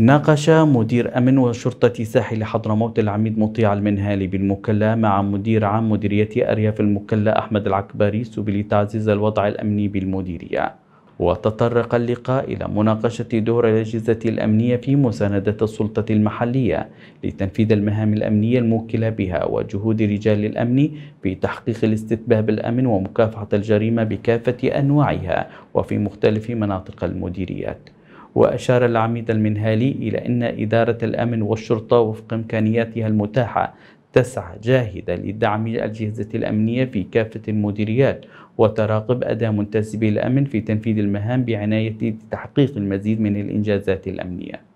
ناقش مدير أمن وشرطة ساحل حضرموت العميد مطيع المنهالي بالمكلا مع مدير عام مديرية أرياف المكلا أحمد العكباري سبل تعزيز الوضع الأمني بالمديرية وتطرق اللقاء إلى مناقشة دور الأجهزة الأمنية في مساندة السلطة المحلية لتنفيذ المهام الأمنية الموكلة بها وجهود رجال الأمن في تحقيق الاستتباب الأمن ومكافحة الجريمة بكافة أنواعها وفي مختلف مناطق المديريات وأشار العميد المنهالي إلى أن إدارة الأمن والشرطة وفق إمكانياتها المتاحة تسعى جاهدة لدعم الأجهزة الأمنية في كافة المديريات وتراقب أداء منتسبي الأمن في تنفيذ المهام بعناية لتحقيق المزيد من الإنجازات الأمنية